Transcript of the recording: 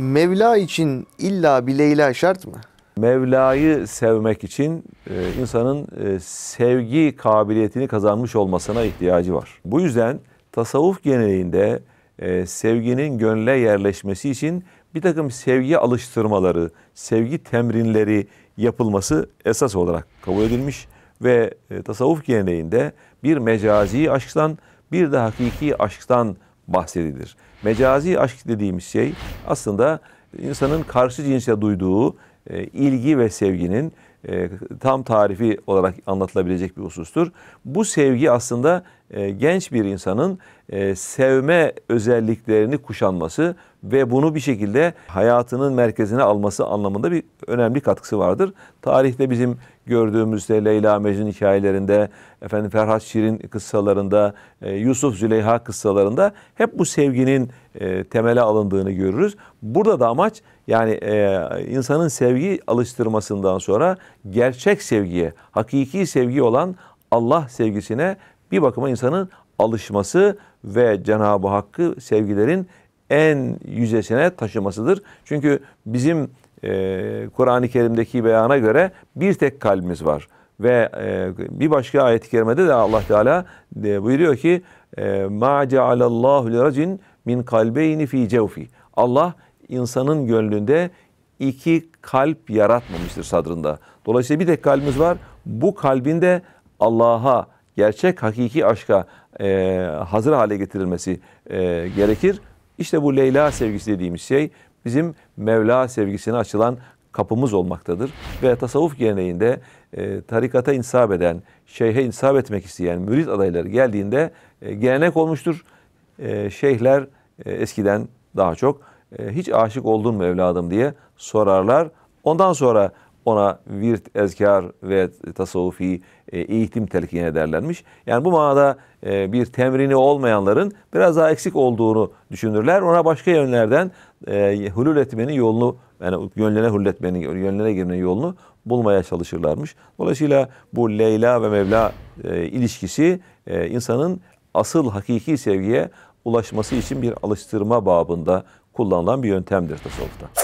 Mevla için illa bir Leyla şart mı? Mevla'yı sevmek için e, insanın e, sevgi kabiliyetini kazanmış olmasına ihtiyacı var. Bu yüzden tasavvuf genelinde e, sevginin gönle yerleşmesi için bir takım sevgi alıştırmaları, sevgi temrinleri yapılması esas olarak kabul edilmiş ve tasavvuf geleneğinde bir mecazi aşktan bir de hakiki aşktan bahsedilir. Mecazi aşk dediğimiz şey aslında insanın karşı cinse duyduğu e, ilgi ve sevginin e, tam tarifi olarak anlatılabilecek bir husustur. Bu sevgi aslında e, genç bir insanın e, sevme özelliklerini kuşanması, ve bunu bir şekilde hayatının merkezine alması anlamında bir önemli katkısı vardır. Tarihte bizim gördüğümüzde Leyla Mecnun hikayelerinde, efendim Ferhat Şirin kıssalarında, e, Yusuf Züleyha kıssalarında hep bu sevginin e, temele alındığını görürüz. Burada da amaç yani e, insanın sevgi alıştırmasından sonra gerçek sevgiye, hakiki sevgi olan Allah sevgisine bir bakıma insanın alışması ve Cenab-ı Hakk'ı sevgilerin en yüzesine taşımasıdır. Çünkü bizim e, Kur'an-ı Kerim'deki beyana göre bir tek kalbimiz var. Ve e, bir başka ayet-i kerimede de Allah Teala e, buyuruyor ki e, ma cealallahu liracin min kalbeyni fi cevfi. Allah insanın gönlünde iki kalp yaratmamıştır sadrında. Dolayısıyla bir tek kalbimiz var. Bu kalbin de Allah'a, gerçek hakiki aşka e, hazır hale getirilmesi e, gerekir. İşte bu Leyla sevgisi dediğimiz şey bizim Mevla sevgisine açılan kapımız olmaktadır. Ve tasavvuf geleneğinde e, tarikata insap eden, şeyhe insap etmek isteyen mürit adayları geldiğinde e, gelenek olmuştur. E, şeyhler e, eskiden daha çok e, hiç aşık oldun mu evladım diye sorarlar. Ondan sonra ona virt, ezkar ve tasavvufi e, eğitim telkin ederlermiş. Yani bu manada e, bir temrini olmayanların biraz daha eksik olduğunu düşünürler. Ona başka yönlerden e, hulul etmenin yolunu yani yönlere hulletmenin, yönlere girmenin yolunu bulmaya çalışırlarmış. Dolayısıyla bu Leyla ve Mevla ilişkisi insanın asıl hakiki sevgiye ulaşması için bir alıştırma babında kullanılan bir yöntemdir tasavvufta.